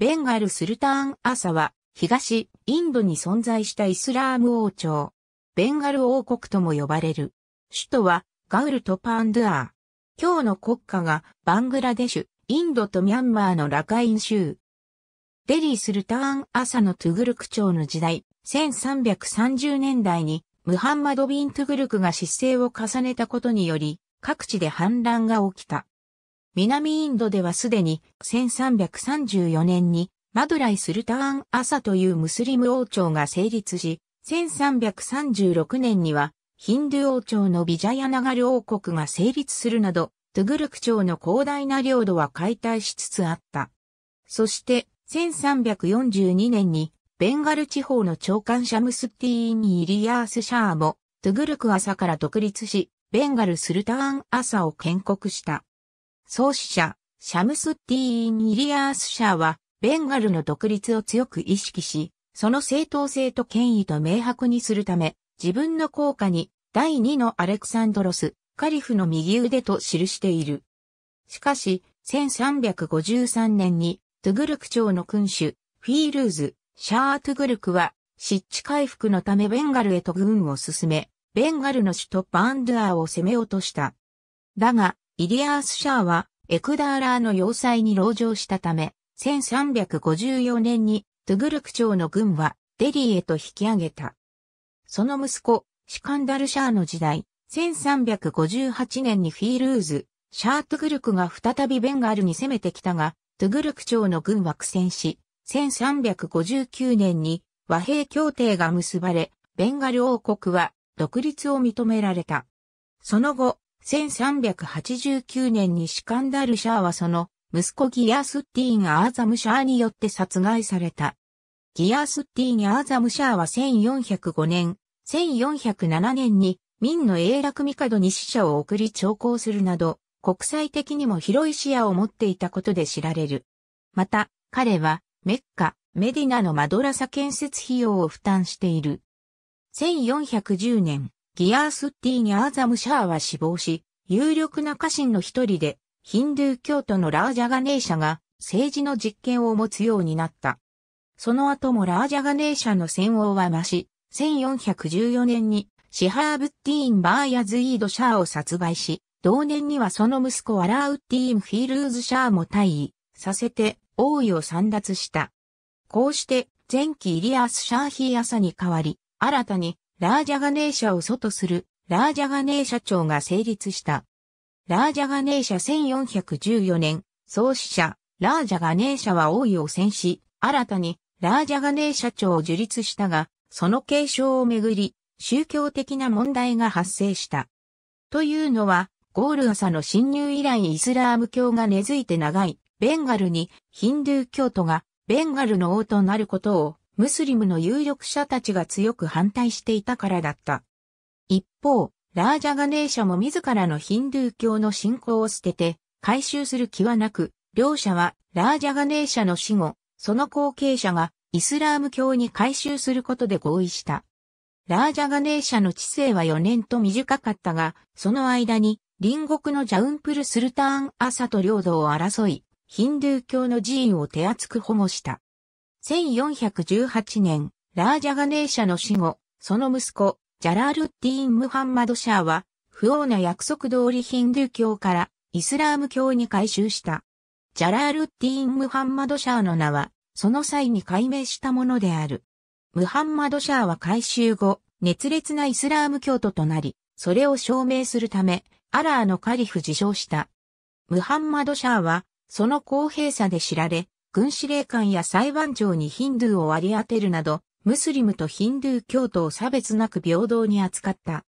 ベンガル・スルターン・アサは、東、インドに存在したイスラーム王朝。ベンガル王国とも呼ばれる。首都は、ガウルとパンドゥアー。今日の国家が、バングラデシュ、インドとミャンマーのラカイン州。デリー・スルターン・アサのトゥグルク朝の時代、1330年代に、ムハンマド・ビン・トゥグルクが失勢を重ねたことにより、各地で反乱が起きた。南インドではすでに1334年にマドライ・スルターン・アサというムスリム王朝が成立し、1336年にはヒンドゥ王朝のビジャヤナガル王国が成立するなど、トゥグルク朝の広大な領土は解体しつつあった。そして、1342年にベンガル地方の長官シャムスティーニ・イリアース・シャーも、トゥグルク朝から独立し、ベンガル・スルターン・朝を建国した。創始者、シャムスッティーン・イリアース社は、ベンガルの独立を強く意識し、その正当性と権威と明白にするため、自分の効果に、第二のアレクサンドロス、カリフの右腕と記している。しかし、1353年に、トゥグルク朝の君主、フィールーズ、シャートゥグルクは、湿地回復のためベンガルへと軍を進め、ベンガルの首都バンドゥアを攻め落とした。だが、イリアース・シャーは、エクダーラーの要塞に籠城したため、1354年に、トゥグルク朝の軍は、デリーへと引き上げた。その息子、シカンダル・シャーの時代、1358年にフィールーズ、シャートゥグルクが再びベンガルに攻めてきたが、トゥグルク朝の軍は苦戦し、1359年に和平協定が結ばれ、ベンガル王国は独立を認められた。その後、1389年にシカンダル・シャーはその息子ギアスッティーン・アーザム・シャーによって殺害された。ギアスッティーン・アーザム・シャーは1405年、1407年に明の英楽帝に死者を送り徴行するなど、国際的にも広い視野を持っていたことで知られる。また、彼は、メッカ、メディナのマドラサ建設費用を負担している。1410年、ギアースッティーニ・アーザム・シャーは死亡し、有力な家臣の一人で、ヒンドゥー教徒のラージャガネーシャが政治の実権を持つようになった。その後もラージャガネーシャの戦王は増し、1414年にシハーブッティーン・バーヤズイード・シャーを殺害し、同年にはその息子アラーウッティーン・フィールーズ・シャーも退位させて王位を散奪した。こうして前期イリアース・シャーヒーアサに代わり、新たにラージャガネーシャを祖とするラージャガネーシャ庁が成立した。ラージャガネーシャ1414年、創始者、ラージャガネーシャは王位を戦し、新たにラージャガネーシャ庁を樹立したが、その継承をめぐり、宗教的な問題が発生した。というのは、ゴール朝の侵入以来イスラーム教が根付いて長いベンガルにヒンドゥー教徒がベンガルの王となることをムスリムの有力者たちが強く反対していたからだった。一方、ラージャガネーシャも自らのヒンドゥー教の信仰を捨てて、回収する気はなく、両者はラージャガネーシャの死後、その後継者がイスラーム教に回収することで合意した。ラージャガネーシャの知性は4年と短かったが、その間に隣国のジャウンプルスルターン・アサと領土を争い、ヒンドゥー教の寺院を手厚く保護した。1418年、ラージャガネーシャの死後、その息子、ジャラールッディーン・ムハンマド・シャーは、不王な約束通りヒンドゥー教からイスラーム教に改宗した。ジャラールッディーン・ムハンマド・シャーの名は、その際に改名したものである。ムハンマド・シャーは改宗後、熱烈なイスラーム教徒となり、それを証明するため、アラーのカリフ自称した。ムハンマド・シャーは、その公平さで知られ、軍司令官や裁判長にヒンドゥーを割り当てるなど、ムスリムとヒンドゥー教徒を差別なく平等に扱った。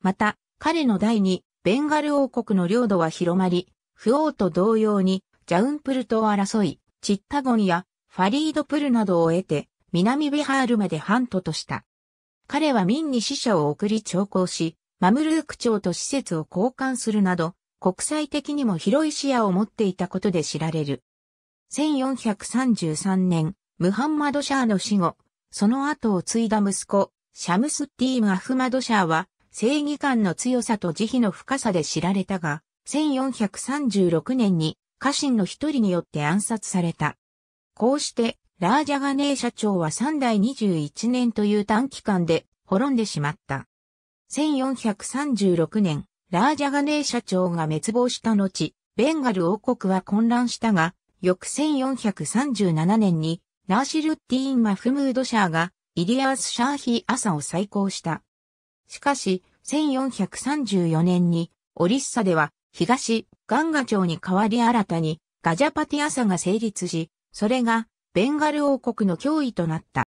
また、彼の第二、ベンガル王国の領土は広まり、不王と同様に、ジャウンプルトを争い、チッタゴンやファリードプルなどを得て、南ビハールまでハントとした。彼は民に死者を送り調校し、マムルーク町と施設を交換するなど、国際的にも広い視野を持っていたことで知られる。1433年、ムハンマド・シャーの死後、その後を継いだ息子、シャムスッティーム・アフマド・シャーは、正義感の強さと慈悲の深さで知られたが、1436年に家臣の一人によって暗殺された。こうして、ラージャガネー社長は3代21年という短期間で滅んでしまった。1436年、ラージャガネー社長が滅亡した後、ベンガル王国は混乱したが、翌1437年にナーシルッィーン・マフムード・シャーがイリアース・シャーヒー・アサを再興した。しかし、1434年にオリッサでは東ガンガ町に代わり新たにガジャパティアサが成立し、それがベンガル王国の脅威となった。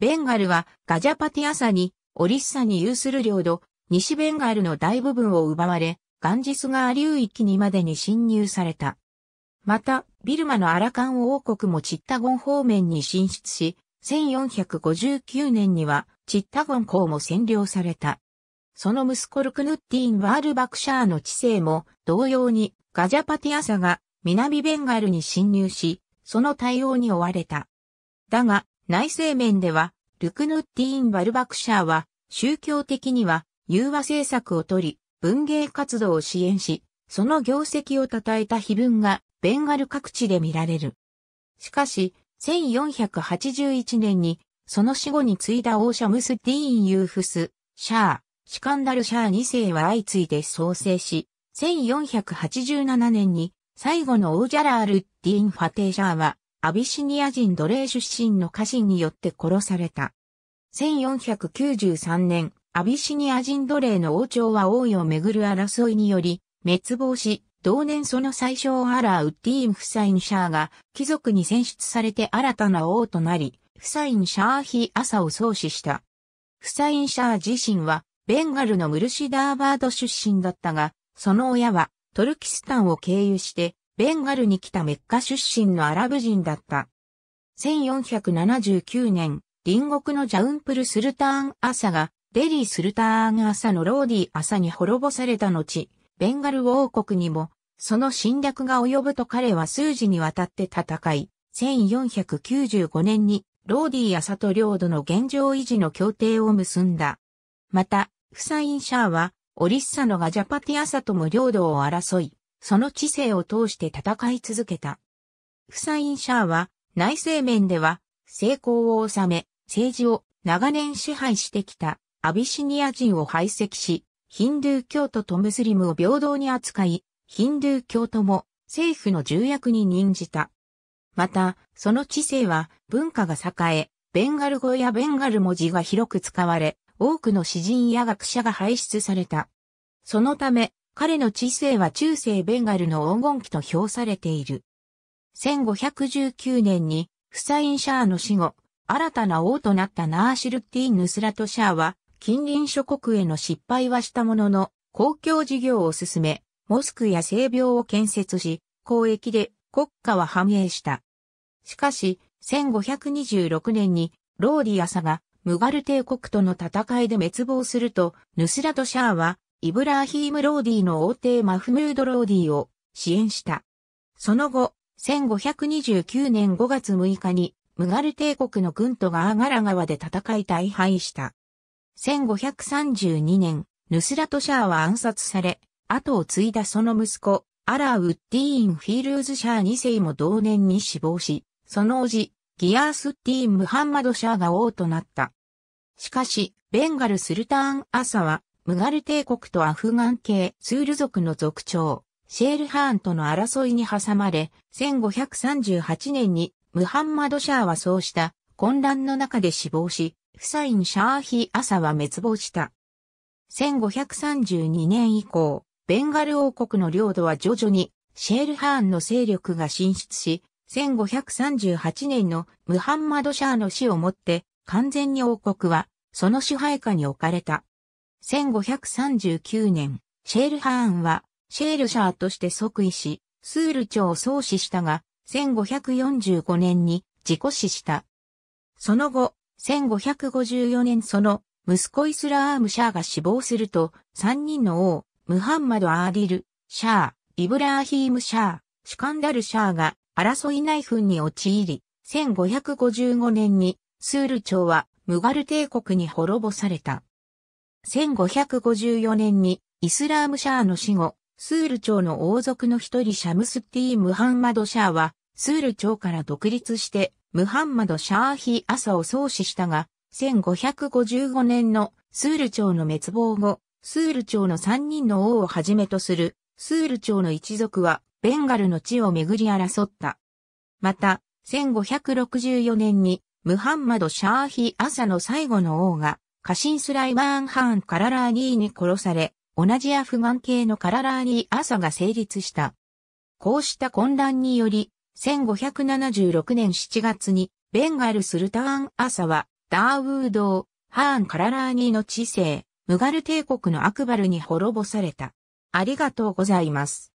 ベンガルはガジャパティアサにオリッサに有する領土、西ベンガルの大部分を奪われ、ガンジス川流域にまでに侵入された。また、ビルマのアラカン王国もチッタゴン方面に進出し、1459年にはチッタゴン港も占領された。その息子ルクヌッティン・ワールバクシャーの知性も同様にガジャパティアサが南ベンガルに侵入し、その対応に追われた。だが、内政面では、ルクヌッティーン・バルバクシャーは、宗教的には、融和政策をとり、文芸活動を支援し、その業績を称えた碑文がベンガル各地で見られる。しかし、1481年に、その死後に継いだオーシャムス・ディーン・ユーフス、シャー、シカンダル・シャー2世は相次いで創生し、1487年に最後のオージャラール・ディーン・ファテーシャーは、アビシニア人奴隷出身の家臣によって殺された。1493年、アビシニア人奴隷の王朝は王位をめぐる争いにより、滅亡し、同年その最小アラーウッディーン・フサイン・シャーが貴族に選出されて新たな王となり、フサイン・シャーヒ・アサを創始した。フサイン・シャー自身はベンガルのムルシダーバード出身だったが、その親はトルキスタンを経由してベンガルに来たメッカ出身のアラブ人だった。1479年、隣国のジャウンプルスルターン・アサがデリー・スルターン・アサのローディ・アサに滅ぼされた後、ベンガル王国にも、その侵略が及ぶと彼は数時にわたって戦い、1495年にローディサト領土の現状維持の協定を結んだ。また、フサイン・シャーは、オリッサのガジャパティアサとも領土を争い、その知性を通して戦い続けた。フサイン・シャーは、内政面では、成功を収め、政治を長年支配してきたアビシニア人を排斥し、ヒンドゥー教徒とムスリムを平等に扱い、ヒンドゥー教徒も政府の重役に任じた。また、その知性は文化が栄え、ベンガル語やベンガル文字が広く使われ、多くの詩人や学者が輩出された。そのため、彼の知性は中世ベンガルの黄金期と評されている。1519年に、フサイン・シャーの死後、新たな王となったナーシルティーヌスラト・シャーは、近隣諸国への失敗はしたものの、公共事業を進め、モスクや聖廟を建設し、交易で国家は繁栄した。しかし、1526年にローディアサがムガル帝国との戦いで滅亡すると、ヌスラトシャーはイブラーヒーム・ローディの王帝マフムード・ローディを支援した。その後、1529年5月6日にムガル帝国の軍とガーガラ川で戦い大敗した。1532年、ヌスラトシャーは暗殺され、後を継いだその息子、アラー・ウッディーン・フィールズ・シャー2世も同年に死亡し、その叔父、ギアース・ティーン・ムハンマド・シャーが王となった。しかし、ベンガル・スルターン・アサは、ムガル帝国とアフガン系ツール族の族長、シェールハーンとの争いに挟まれ、1538年にムハンマド・シャーはそうした混乱の中で死亡し、フサイン・シャーヒ・アサは滅亡した。1532年以降、ベンガル王国の領土は徐々にシェールハーンの勢力が進出し、1538年のムハンマド・シャーの死をもって完全に王国はその支配下に置かれた。1539年、シェールハーンはシェールシャーとして即位し、スール朝を創始したが、1545年に自己死した。その後、1554年その息子イスラームシャーが死亡すると、3人の王、ムハンマド・アーディル、シャー、イブラーヒーム・シャー、シュカンダル・シャーが争い内紛に陥り、1555年にスール朝はムガル帝国に滅ぼされた。1554年にイスラームシャーの死後、スール朝の王族の一人シャムスティ・ムハンマド・シャーは、スール朝から独立してムハンマド・シャーヒ・アサを創始したが、1555年のスール朝の滅亡後、スール朝の3人の王をはじめとする、スール朝の一族は、ベンガルの地をめぐり争った。また、1564年に、ムハンマド・シャーヒ・アサの最後の王が、カシンスライマーン・ハーン・カララーニーに殺され、同じアフガン系のカララーニー・アサが成立した。こうした混乱により、1576年7月に、ベンガルスルターン・アサは、ダーウードー、ハーン・カララーニーの知性、ムガル帝国のアクバルに滅ぼされた。ありがとうございます。